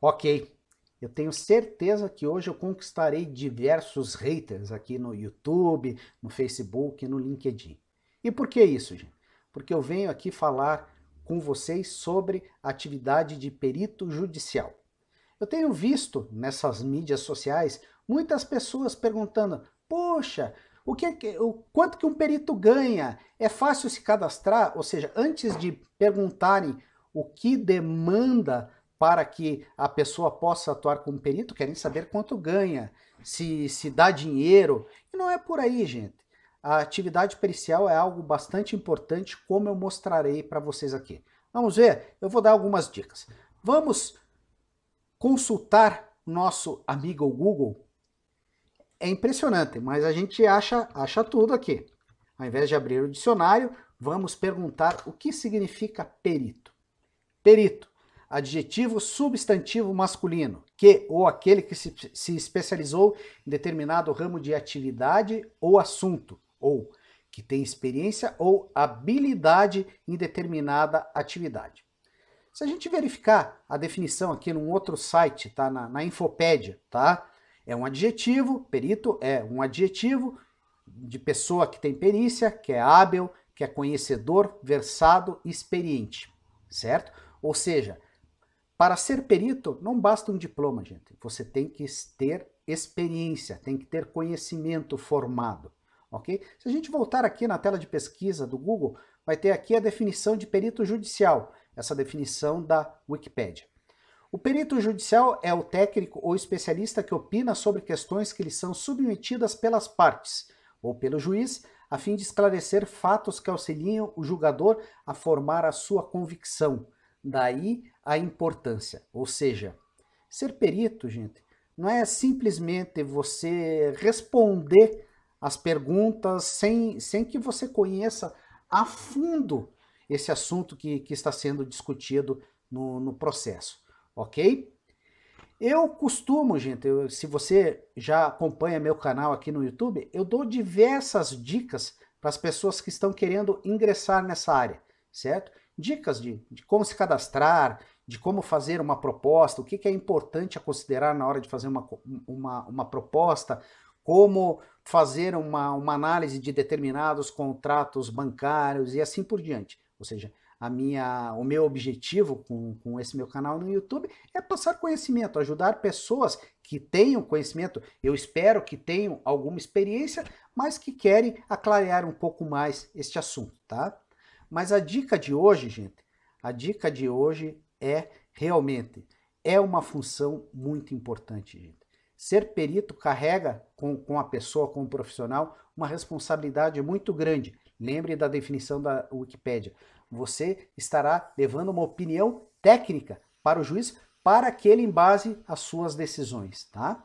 Ok, eu tenho certeza que hoje eu conquistarei diversos haters aqui no YouTube, no Facebook e no LinkedIn. E por que isso, gente? Porque eu venho aqui falar com vocês sobre atividade de perito judicial. Eu tenho visto nessas mídias sociais muitas pessoas perguntando: "Poxa, o que é o quanto que um perito ganha? É fácil se cadastrar?" Ou seja, antes de perguntarem o que demanda para que a pessoa possa atuar como perito, querem saber quanto ganha, se, se dá dinheiro. E não é por aí, gente. A atividade pericial é algo bastante importante, como eu mostrarei para vocês aqui. Vamos ver? Eu vou dar algumas dicas. Vamos consultar nosso amigo Google? É impressionante, mas a gente acha, acha tudo aqui. Ao invés de abrir o dicionário, vamos perguntar o que significa perito. Perito adjetivo substantivo masculino, que ou aquele que se, se especializou em determinado ramo de atividade ou assunto, ou que tem experiência ou habilidade em determinada atividade. Se a gente verificar a definição aqui num outro site, tá? Na, na Infopédia, tá? É um adjetivo, perito é um adjetivo de pessoa que tem perícia, que é hábil, que é conhecedor, versado, experiente, certo? Ou seja, para ser perito, não basta um diploma, gente. Você tem que ter experiência, tem que ter conhecimento formado, ok? Se a gente voltar aqui na tela de pesquisa do Google, vai ter aqui a definição de perito judicial, essa definição da Wikipedia. O perito judicial é o técnico ou especialista que opina sobre questões que lhe são submetidas pelas partes ou pelo juiz, a fim de esclarecer fatos que auxiliam o julgador a formar a sua convicção Daí a importância. Ou seja, ser perito, gente, não é simplesmente você responder as perguntas sem, sem que você conheça a fundo esse assunto que, que está sendo discutido no, no processo, ok? Eu costumo, gente, eu, se você já acompanha meu canal aqui no YouTube, eu dou diversas dicas para as pessoas que estão querendo ingressar nessa área, certo? dicas de, de como se cadastrar, de como fazer uma proposta, o que, que, é importante a considerar na hora de fazer uma, uma, uma proposta, como fazer uma, uma análise de determinados contratos bancários e assim por diante. Ou seja, a minha, o meu objetivo com, com esse meu canal no YouTube é passar conhecimento, ajudar pessoas que tenham conhecimento, eu espero que tenham alguma experiência, mas que querem aclarear um pouco mais este assunto, tá? Mas a dica de hoje, gente, a dica de hoje é realmente é uma função muito importante, gente. Ser perito carrega com, com a pessoa, com o profissional, uma responsabilidade muito grande. Lembre da definição da Wikipédia. Você estará levando uma opinião técnica para o juiz, para que ele embase as suas decisões, tá?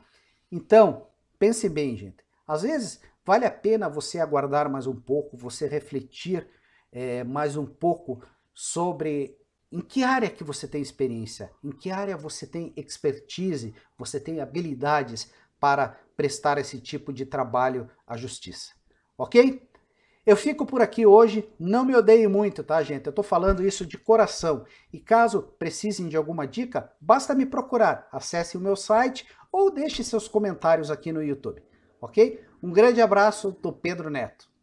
Então, pense bem, gente. Às vezes, vale a pena você aguardar mais um pouco, você refletir é, mais um pouco sobre em que área que você tem experiência, em que área você tem expertise, você tem habilidades para prestar esse tipo de trabalho à justiça, ok? Eu fico por aqui hoje, não me odeie muito, tá, gente? Eu tô falando isso de coração. E caso precisem de alguma dica, basta me procurar. Acesse o meu site ou deixe seus comentários aqui no YouTube, ok? Um grande abraço do Pedro Neto.